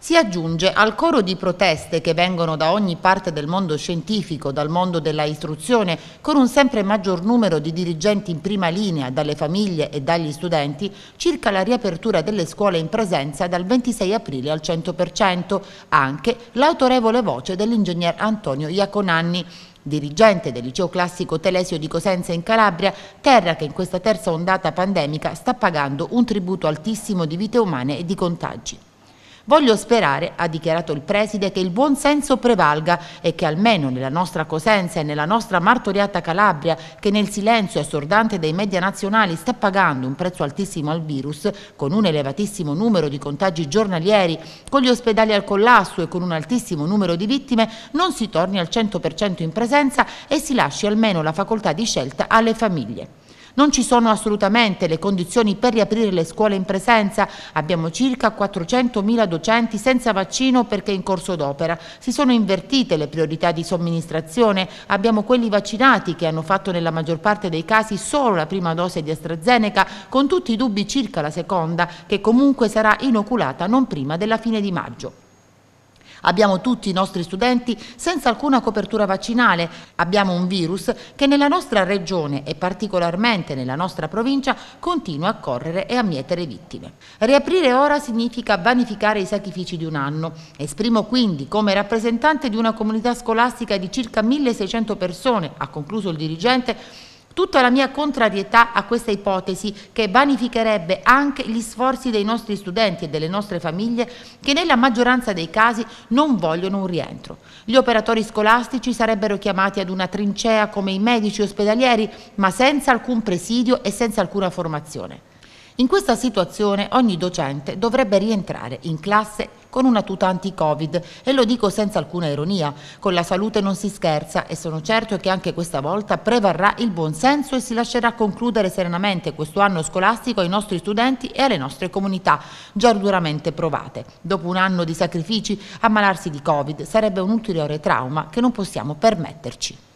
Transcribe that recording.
si aggiunge al coro di proteste che vengono da ogni parte del mondo scientifico, dal mondo della istruzione, con un sempre maggior numero di dirigenti in prima linea, dalle famiglie e dagli studenti, circa la riapertura delle scuole in presenza dal 26 aprile al 100%, anche l'autorevole voce dell'ingegner Antonio Iaconanni, dirigente del liceo classico Telesio di Cosenza in Calabria, terra che in questa terza ondata pandemica sta pagando un tributo altissimo di vite umane e di contagi. Voglio sperare, ha dichiarato il preside, che il buon senso prevalga e che almeno nella nostra Cosenza e nella nostra martoriata Calabria, che nel silenzio assordante dei media nazionali sta pagando un prezzo altissimo al virus, con un elevatissimo numero di contagi giornalieri, con gli ospedali al collasso e con un altissimo numero di vittime, non si torni al 100% in presenza e si lasci almeno la facoltà di scelta alle famiglie. Non ci sono assolutamente le condizioni per riaprire le scuole in presenza. Abbiamo circa 400.000 docenti senza vaccino perché in corso d'opera. Si sono invertite le priorità di somministrazione. Abbiamo quelli vaccinati che hanno fatto nella maggior parte dei casi solo la prima dose di AstraZeneca, con tutti i dubbi circa la seconda, che comunque sarà inoculata non prima della fine di maggio. Abbiamo tutti i nostri studenti senza alcuna copertura vaccinale, abbiamo un virus che nella nostra regione e particolarmente nella nostra provincia continua a correre e a mietere vittime. Riaprire ora significa vanificare i sacrifici di un anno. Esprimo quindi come rappresentante di una comunità scolastica di circa 1600 persone, ha concluso il dirigente, tutta la mia contrarietà a questa ipotesi che vanificherebbe anche gli sforzi dei nostri studenti e delle nostre famiglie che nella maggioranza dei casi non vogliono un rientro. Gli operatori scolastici sarebbero chiamati ad una trincea come i medici ospedalieri, ma senza alcun presidio e senza alcuna formazione. In questa situazione ogni docente dovrebbe rientrare in classe con una tuta anti-Covid e lo dico senza alcuna ironia, con la salute non si scherza e sono certo che anche questa volta prevarrà il buon senso e si lascerà concludere serenamente questo anno scolastico ai nostri studenti e alle nostre comunità, già duramente provate. Dopo un anno di sacrifici, ammalarsi di Covid sarebbe un ulteriore trauma che non possiamo permetterci.